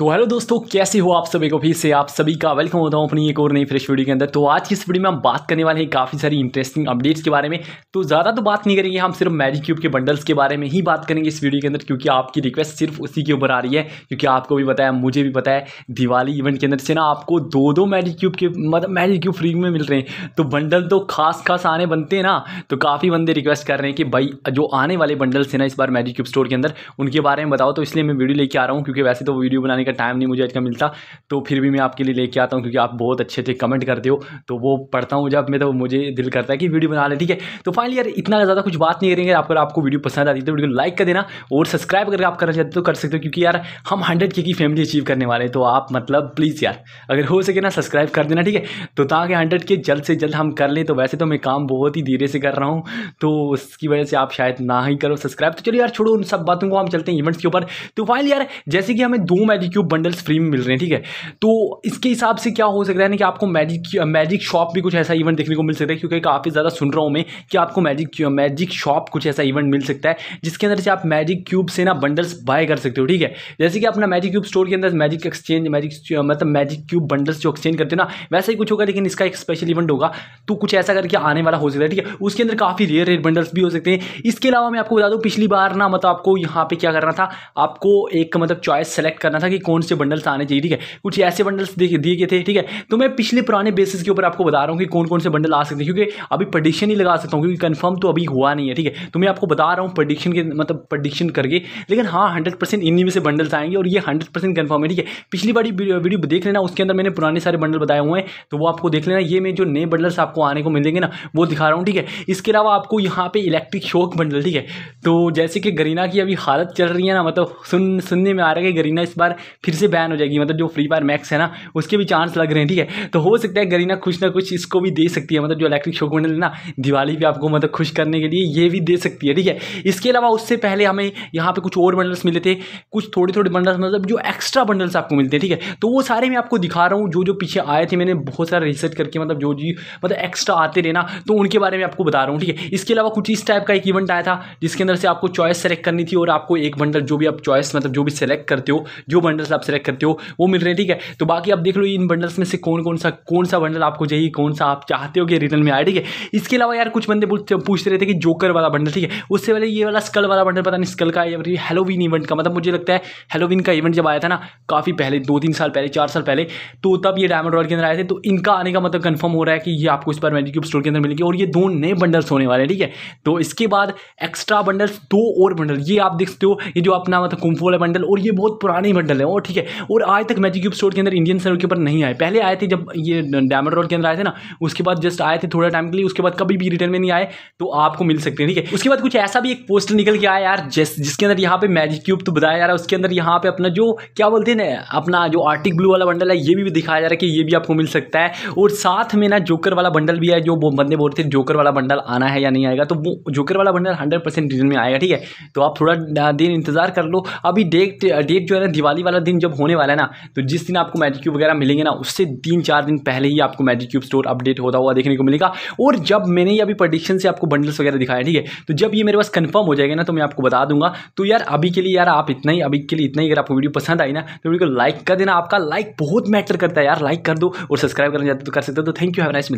तो हेलो दोस्तों कैसे हो आप सभी को फिर से आप सभी का वेलकम होता हूं अपनी एक और नई फ्रेश वीडियो के अंदर तो आज की इस वीडियो में हम बात करने वाले हैं काफ़ी सारी इंटरेस्टिंग अपडेट्स के बारे में तो ज़्यादा तो बात नहीं करेंगे हम सिर्फ मैजिक क्यूब के बंडल्स के बारे में ही बात करेंगे इस वीडियो के अंदर क्योंकि आपकी रिक्वेस्ट सिर्फ उसी के ऊपर आ रही है क्योंकि आपको भी बताया मुझे भी बताया दिवाली इवेंट के अंदर से ना आपको दो दो मैजिक क्यूब के मतलब मैजिक क्यूब फ्री में मिल रहे हैं तो बंडल तो खास खास आने बनते हैं ना तो काफ़ी बंदे रिक्वेस्ट कर रहे हैं कि भाई जो आने वाले बंडल्स हैं ना इस बार मैजिक क्यूब स्टोर के अंदर उनके बारे में बताओ तो इसलिए मैं वीडियो लेके आ रहा हूँ क्योंकि वैसे तो वीडियो बनाने का टाइम नहीं मुझे आज का मिलता तो फिर भी मैं आपके लिए लेके आता हूँ क्योंकि आप बहुत अच्छे अच्छे कमेंट करते हो तो वो पढ़ता हूँ जब मैं तो मुझे दिल करता है कि वीडियो बना ले ठीक है तो फाइनली यार इतना ज़्यादा कुछ बात नहीं करेंगे आपको आपको वीडियो पसंद आती है तो वीडियो लाइक कर देना और सब्सक्राइब अगर आप करना चाहते तो कर सकते हो क्योंकि यार हम हंड्रेड के की फैमिली अचीव करने वाले तो आप मतलब प्लीज़ यार अगर हो सके ना सब्सक्राइब कर देना ठीक है तो ताकि हंड्रेड के जल्द से जल्द हम कर लें तो वैसे तो मैं काम बहुत ही धीरे से कर रहा हूँ तो उसकी वजह से आप शायद ना ही करो सब्सक्राइब तो चलो यार छोड़ो उन सब बातों को हम चलते हैं इवेंट्स के ऊपर तो फाइनल यार जैसे कि हमें दो मैच क्यूब बंडल्स फ्री में मिल रहे हैं ठीक है तो इसके हिसाब से क्या हो सकता है ना कि आपको मैजिक मैजिक शॉप भी कुछ ऐसा इवेंट देखने को मिल सकता है क्योंकि काफ़ी ज़्यादा सुन रहा हूँ मैं कि आपको मैजिक मैजिक शॉप कुछ ऐसा इवेंट मिल सकता है जिसके अंदर से आप मैजिक क्यूब से ना बंडल्स बाय कर सकते हो ठीक है जैसे कि अपना मैजिक क्यूब स्टोर के अंदर मैजिक एक्सचेंज मैजिक मतलब मैजिक क्यूब बंडल्स जो एक्सचेंज करते हो ना वैसा ही कुछ होगा लेकिन इसका एक स्पेशल इवेंट होगा तो कुछ ऐसा करके आने वाला हो सकता है ठीक है उसके अंदर काफ़ी रेयर रेयर बंडल्स भी हो सकते हैं इसके अलावा मैं आपको बता दूँ पिछली बार ना मतलब आपको यहाँ पे क्या करना था आपको एक मतलब चॉइस सेलेक्ट करना था कि कौन से बंडल्स आने चाहिए ठीक है कुछ ऐसे बंडल्स दिए गए थे ठीक है तो मैं पिछले पुराने बेसिस के ऊपर आपको बता रहा हूँ कि कौन कौन से बंडल आ सकते हैं क्योंकि अभी प्रडिक्शन ही लगा सकता हूँ क्योंकि कन्फर्म तो अभी हुआ नहीं है ठीक है तो मैं आपको बता रहा हूँ प्रडिक्शन के मतलब प्रडिक्शन करके लेकिन हाँ हंड्रेड परसेंट इन्हीं में से बंडल्स आएंगे और ये हंड्रेड परसेंट कन्फर्म है ठीक है पिछली बड़ी वीडियो देख लेना उसके अंदर मैंने पुराने सारे बंडल बताए हुए हैं तो वो आपको देख लेना ये मैं जो नए बंडल्स आपको आने को मिलेंगे ना वो दिखा रहा हूँ ठीक है इसके अलावा आपको यहाँ पे इलेक्ट्रिक शॉक बंडल ठीक है तो जैसे कि गरीना की अभी हालत चल रही है ना मतलब सुन सुनने में आ रहा है कि गरीना इस बार फिर से बैन हो जाएगी मतलब जो फ्री फायर मैक्स है ना उसके भी चांस लग रहे हैं ठीक है तो हो सकता है गरीना कुछ ना कुछ इसको भी दे सकती है मतलब जो इलेक्ट्रिक शोक मंडल है ना दिवाली पर आपको मतलब खुश करने के लिए ये भी दे सकती है ठीक है इसके अलावा उससे पहले हमें यहाँ पर कुछ और बंडल्स मिले थे कुछ थोड़े थोड़े बंडल्स मतलब जो एक्स्ट्रा बंडल्स आपको मिलते हैं ठीक है तो वो सारे मैं आपको दिखा रहा हूँ जो जो पीछे आए थे मैंने बहुत सारा रिसर्च करके मतलब जो जी मतलब एक्स्ट्रा आते रहे ना तो उनके बारे में आपको बता रहा हूँ ठीक है इसके अलावा कुछ इस टाइप का एक इवेंट आया था जिसके अंदर से आपको चॉइस सेलेक्ट करनी थी और आपको एक बंडल जो भी आप चॉइस मतलब जो भी सेलेक्ट करते हो जो बंडल बंडल्स आप सेलेक्ट करते हो वो मिल रहे हैं ठीक है तो बाकी आप देख लो इन बंडल्स में से कौन कौन सा कौन सा बंडल आपको चाहिए कौन सा आप चाहते हो कि रिटर्न में आए ठीक है इसके अलावा यार कुछ बंदे पूछते थे कि जोकर वाला बंडल ठीक है उससे पहले ये वाला स्कल वाला बंडल पता नहीं स्कल का या हेलोविन इवेंट का मतलब मुझे लगता है हेलोविन का इवेंट जब आया था ना काफ़ी पहले दो तीन साल पहले चार साल पहले तो तब ये डायमंड रॉयल के अंदर आए थे तो इनका आने का मतलब कन्फर्म हो रहा है कि ये आपको इस बार मैजिक क्यूब स्टोर के अंदर मिलेगी और ये दो नए बंडल्स होने वाले ठीक है तो इसके बाद एक्स्ट्रा बंडल्स दो और बंडल ये आप देख सकते हो ये जो अपना मतलब कुम्फू वाला बंडल और ये बहुत पुरानी बंडल है हूँ और ठीक है और आज तक मैजिक क्यूब स्टोर के अंदर इंडियन सर्वर के ऊपर नहीं आए पहले आए थे जब ये डायमंड रोड के अंदर आए थे ना उसके बाद जस्ट आए थे थोड़ा टाइम के लिए उसके बाद कभी भी रिटर्न में नहीं आए तो आपको मिल सकते हैं ठीक है उसके बाद कुछ ऐसा भी एक पोस्टर निकल के आया यार जिस जिसके अंदर यहाँ पे मैजिक क्यूब तो बताया जा रहा है उसके अंदर यहाँ पे अपना जो क्या बोलते हैं ना अपना जो आर्टिक ब्लू वाला बंडल है ये भी दिखाया जा रहा है कि ये भी आपको मिल सकता है और साथ में ना जोकर वाला बंडल भी है जो बंदे बोल रहे थे जोकर वाला बंडल आना है या नहीं आएगा तो वो जोकर वाला बंडल हंड्रेड परसेंट में आएगा ठीक है तो आप थोड़ा देर इंतजार कर लो अभी डेट डेट जो है ना दिवाली वाला पंद्रह दिन जब होने वाला है ना तो जिस दिन आपको मैजिक क्यूब वगैरह मिलेंगे ना उससे तीन चार दिन पहले ही आपको मैजिक क्यूब स्टोर अपडेट होता हुआ देखने को मिलेगा और जब मैंने ये अभी प्रडिक्शन से आपको बंडल्स वगैरह दिखाया ठीक है तो जब ये मेरे पास कन्फर्म हो जाएगा ना तो मैं आपको बता दूंगा तो यार अभी के लिए यार आप इतना ही अभी के लिए इतना ही अगर आपको वीडियो पसंद आई ना तो वीडियो को लाइक कर देना आपका लाइक बहुत मैटर करता है यार लाइक कर दो और सब्सक्राइब करना चाहते तो कर सकते हो तो थैंक यू हैव नाइस